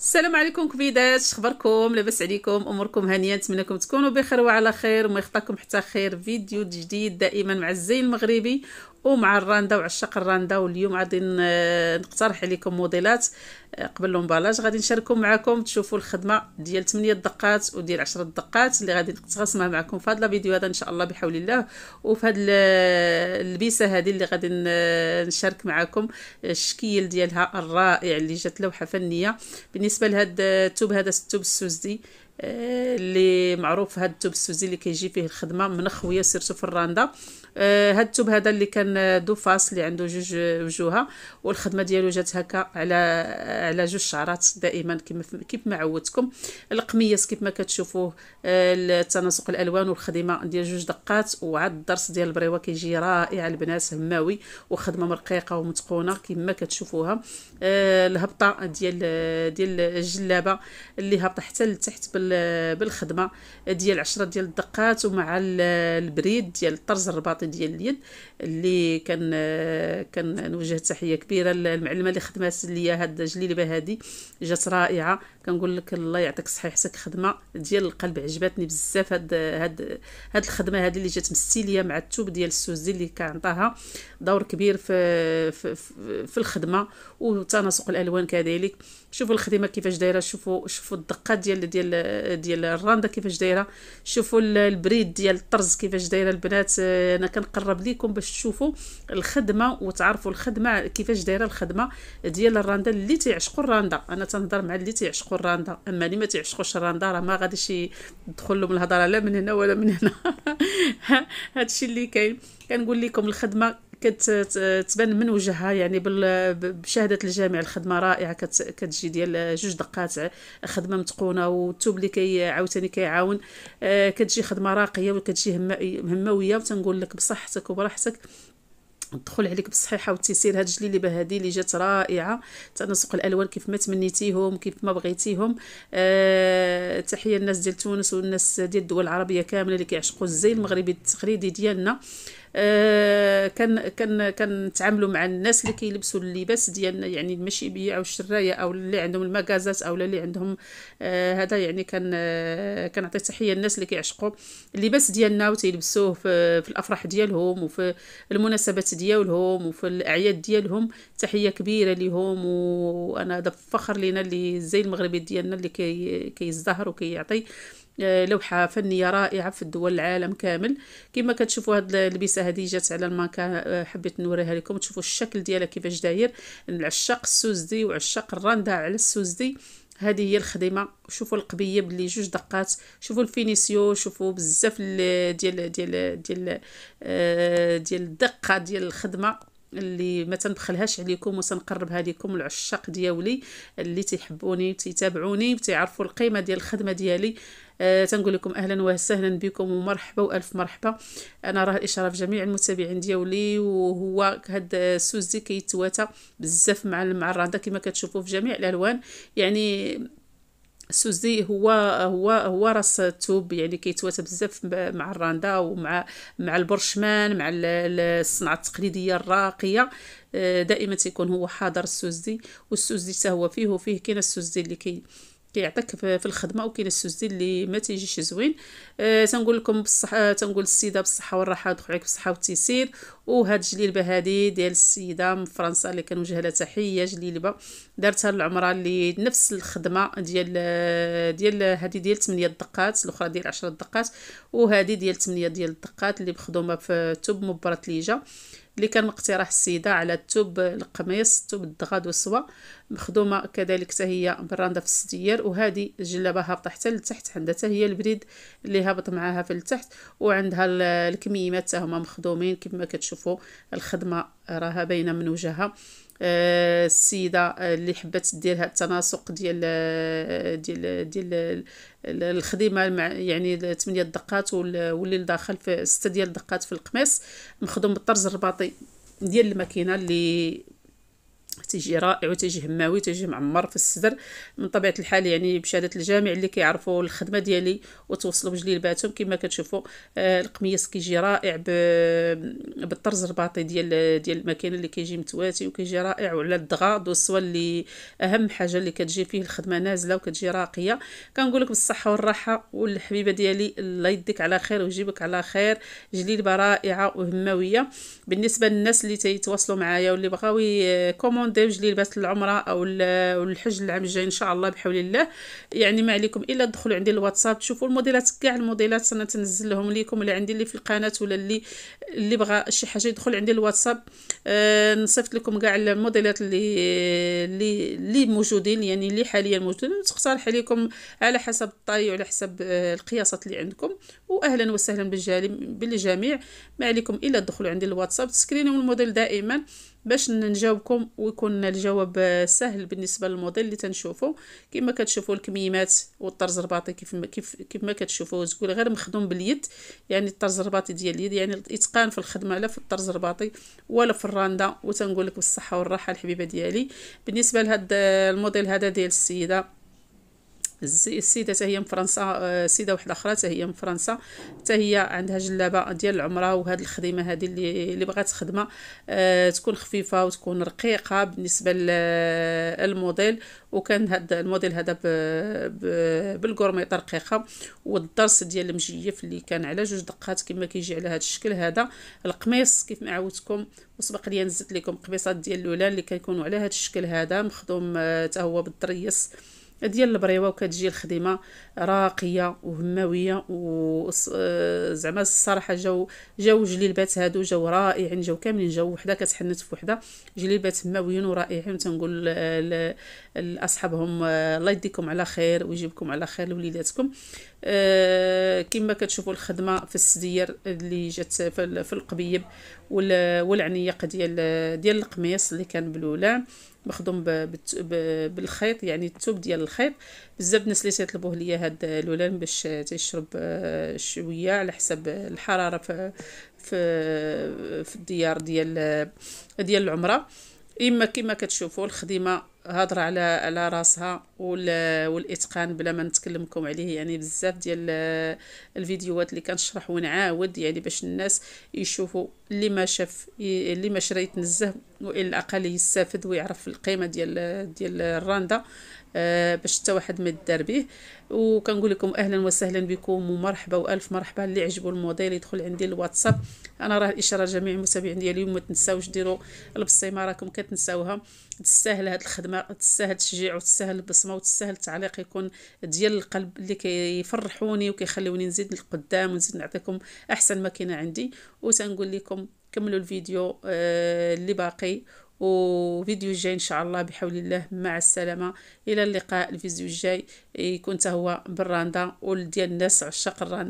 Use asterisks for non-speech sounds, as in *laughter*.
السلام عليكم كبيدات شخباركم لاباس عليكم اموركم هانيه لكم تكونوا بخير وعلى خير وما يخطاكم حتى خير فيديو جديد دائما مع الزين المغربي ومع الراندا وعشاق الراندا واليوم غادي نقترح عليكم موديلات آه، قبل الامبالاج غادي نشاركهم معكم تشوفوا الخدمه ديال 8 دقات وديال 10 دقات اللي غادي نتقاسمها معكم في هذا الفيديو هذا ان شاء الله بحول الله وفي هذه اللبسه هذه اللي غادي نشارك معكم آه، الشكيل ديالها الرائع اللي جات لوحه فنيه بالنسبه لهذا آه، الثوب هذا الثوب السوزدي اللي معروف هذا الثوب السوزي اللي كيجي فيه الخدمه منخويه سيرتو في الراندا آه، هاد هذا اللي كان آه، دو فاس اللي عنده جوج آه، وجوها والخدمه ديالو جات هكا على على جوج شعرات دائما كيف ما عودتكم القميص كيف ما كتشوفوه التناسق الالوان والخدمه ديال جوج دقات وعاد الدرس ديال البريوه كيجي رائع البنات هماوي وخدمه مرقيقه ومتقونه ما كتشوفوها الهبطه ديال ديال الجلابه اللي هابطه حتى لتحت بالخدمه ديال 10 ديال الدقات ومع البريد ديال طرز الرباط الخط ديال اليد اللي كان كان نوجه تحيه كبيره للمعلمه اللي خدمات ليا هاد جليبه هادي جات رائعه كنقول لك الله يعطيك الصحه حسك خدمه ديال القلب عجبتني بزاف هاد هاد هاد الخدمه هادي اللي جات مستيليا مع التوب ديال السوزي اللي عطاها دور كبير في في, في, في الخدمه وتناسق الالوان كذلك شوفوا الخدمه كيفاش دايره شوفوا شوفوا الدقه ديال ديال ديال الراندا كيفاش دايره شوفوا البريد ديال الطرز كيفاش دايره البنات انا كنقرب ليكم باش تشوفوا الخدمه وتعرفوا الخدمه كيفاش دايره الخدمه ديال الراندا اللي تيعشقوا الراندا انا تنهضر مع اللي تيعشقوا الراندا اما اللي ما تيعشقوش الراندا راه ما غاديش يدخل لهم الهضره لا من هنا ولا من هنا *laughs* هادشي اللي كاين كنقول لكم الخدمه كتبان من وجهها يعني بشهاده الجامع الخدمه رائعه كتجي ديال جوج دقات خدمه متقونه والثوب اللي كي عاوتاني كيعاون آه، كتجي خدمه راقيه وكتجي همويه وتنقول لك بصحتك وبراحتك تدخل عليك بالصحيحه والتيسير هاد الجليله بها اللي جات رائعه تناسق الالوان كيف ما تمنيتيهم كيف ما بغيتيهم أه تحيه للناس ديال تونس والناس ديال الدول العربيه كامله اللي كيعشقوا الزي المغربي التقليدي ديالنا آه كان كان كنتعاملوا مع الناس اللي كيلبسوا اللباس ديالنا يعني بيع او الشرايه او اللي عندهم المكازات او اللي عندهم آه هذا يعني كان آه كنعطي تحيه للناس اللي كيعشقوا اللباس ديالنا وتيلبسوه في, في الافراح ديالهم وفي المناسبات ديالهم وفي الاعياد ديالهم تحيه كبيره لهم وانا هذا فخر لينا اللي الزي المغربي ديالنا اللي كيزدهر كي وكيعطي آه، لوحة فنية رائعة في الدول العالم كامل كما كتشوفوا هاد اللبسة هذه جات على المانكا آه، حبيت نوريها لكم تشوفوا الشكل ديالها كيفاش داير العشاق السوزدي وعشاق الرندا على السوزدي هذه هي الخدمه شوفوا القبيه باللي جوج دقات شوفوا الفينيسيو شوفوا بزاف ديال ديال ديال آه، ديال الدقه ديال الخدمه اللي ما تندخلهاش عليكم وتنقربها لكم العشاق دياولي اللي تيحبوني تيتابعوني وتيعرفوا القيمه ديال الخدمه ديالي أه تنقول لكم اهلا وسهلا بكم ومرحبا والف مرحبا انا راه اشراف جميع المتابعين دياولي وهو هاد السوزي كيتواتى بزاف مع مع كما كتشوفوا في جميع الالوان يعني سوزي هو هو هو راس التوب يعني كيتواتى بزاف مع الراندا ومع مع البرشمان مع الصناعه التقليديه الراقيه آه، دائما تيكون هو حاضر السوزي والسوزي حتى هو فيه وفيه كاين السوزي اللي كي كيعطيك في الخدمه وكاين السوزي اللي ما تيجيش زوين أه تنقول لكم بالصحه آه، تنقول السيده بالصحه والراحه دخل عليك بالصحه والتيسير وهاد الجليلبه هادي ديال السيده من فرنسا اللي كنوجه لها تحيه جليلبه دارتها العمره اللي نفس الخدمه ديال آه، ديال هادي ديال 8 دقات الاخرى ديال 10 دقات وهادي ديال 8 ديال الدقات اللي مخدومه في توب مبرة ليجه اللي كان اقتراح السيده على الثوب القميص الثوب الدغاد والسوا مخدومه كذلك حتى هي برانده في السديير وهذه الجلابه هابطه حتى لتحت عندها حتى هي البريد اللي هابط معاها في التحت وعندها الكميمات حتى هما مخدومين كما كتشوفوا الخدمه راها باينه من وجهها آه، السيده آه، اللي حبت دير هذا التناسق ديال آه، ديال ديال الخديمه مع يعني 8 دقات واللي لداخل في 6 ديال الدقات في القميص مخدوم بالطرز الرباطي ديال الماكينه اللي تيجي رائع وتيجي هماوي وتيجي معمر في الصدر من طبيعه الحال يعني بشهاده الجامع اللي كيعرفوا الخدمه ديالي وتوصلوا بجليباتهم كما كتشوفوا آه القميص كيجي رائع بالطرز الرباطي ديال ديال الماكينه اللي كيجي متواتي وكيجي رائع وعلى الدغا دوسوا اللي اهم حاجه اللي كتجي فيه الخدمه نازله وكتجي راقيه كنقول لك بالصحه والراحه والحبيبه ديالي الله يديك على خير ويجيبك على خير جليبه رائعه وهماويه بالنسبه للناس اللي تيتواصلوا معايا واللي بغاو كومون كوموندي وجلي لباس العمره او الحج العام الجاي ان شاء الله بحول الله يعني ما عليكم الا تدخلوا عندي الواتساب تشوفوا الموديلات كاع الموديلات انا تنزل لهم ليكم اللي عندي اللي في القناه ولا اللي اللي بغى شي حاجه يدخل عندي الواتساب أه نصيفط لكم كاع الموديلات اللي اللي اللي موجودين يعني اللي حاليا موجودين تقترح عليكم على حسب الطاي وعلى حسب آه، القياسات اللي عندكم واهلا وسهلا بالجميع ما عليكم الا تدخلوا عندي الواتساب تسكرينوا الموديل دائما باش نجاوبكم ويكون الجواب سهل بالنسبه للموديل اللي تنشوفو كما كتشوفوا الكميمات والطرز الرباطي كيف ما كيف ما كتشوفوا زكول غير مخدوم باليد يعني الطرز الرباطي ديال اليد يعني الاتقان في الخدمه لا في الطرز الرباطي ولا في الراندا وتنقول لك بالصحه والراحه الحبيبه ديالي بالنسبه لهذا الموديل هذا ديال السيده السيده حتى هي من فرنسا آه، سيده واحده اخرى حتى هي من فرنسا حتى هي عندها جلابه ديال العمره وهاد الخديمه هذه اللي اللي بغات خدمه آه، تكون خفيفه وتكون رقيقه بالنسبه للموديل وكان هاد الموديل هذا بالكورميطه رقيقه والضرس ديال المجيف اللي كان على جوج دقات كما كيجي على هذا الشكل هذا القميص كيف ما عودتكم وسبق لي نزلت لكم قميصات ديال اللولان اللي كيكونوا على هذا الشكل هذا مخدوم آه، حتى هو بالطريس ديال البريوه وكتجي الخدمه راقيه وهماويه وزعما آه، الصراحه جاو جاو جليلبات هادو جاو رائعين جاو كاملين جاو وحده كتحنت في وحده جليلبات هماويين ورائعين تنقول لاصحابهم آه، الله يديكم على خير ويجيبكم على خير لوليداتكم آه، كما كتشوفوا الخدمه في السدير اللي جات في القبيب والعنيق ديال ديال القميص اللي كان بلولان مخدوم بالخيط يعني الثوب ديال الخيط بزاف الناس اللي تيطلبوه ليا هاد اللولان باش تيشرب آه، شويه على حسب الحراره في في في الديار ديال ديال العمره اما كما كتشوفوا الخدمه هضر على على راسها والاتقان بلا ما نتكلمكم عليه يعني بزاف ديال الفيديوهات اللي كنشرح ونعاود يعني باش الناس يشوفوا اللي ما شاف اللي ما شريت نزه والى الاقل يستافد ويعرف القيمه ديال ديال الراندا آه باش حتى واحد ما يدار به وكنقول لكم اهلا وسهلا بكم ومرحبا والف مرحبا اللي عجبو الموديل يدخل عندي الواتساب انا راه الاشاره جميع المتابعين ديالي وما تنساوش ديروا البصيمه راكم كتنساوها تستاهل هاد الخدمه تستاهل التشجيع وتستاهل البصمه وتستاهل التعليق يكون ديال القلب اللي كيفرحوني وكيخليوني نزيد للقدام ونزيد نعطيكم احسن ماكينه عندي وتنقول لكم كملوا الفيديو آه، اللي باقي وفيديو الجاي ان شاء الله بحول الله مع السلامه الى اللقاء الفيديو الجاي يكون هو بالراندا ديال الناس عشاق الراندا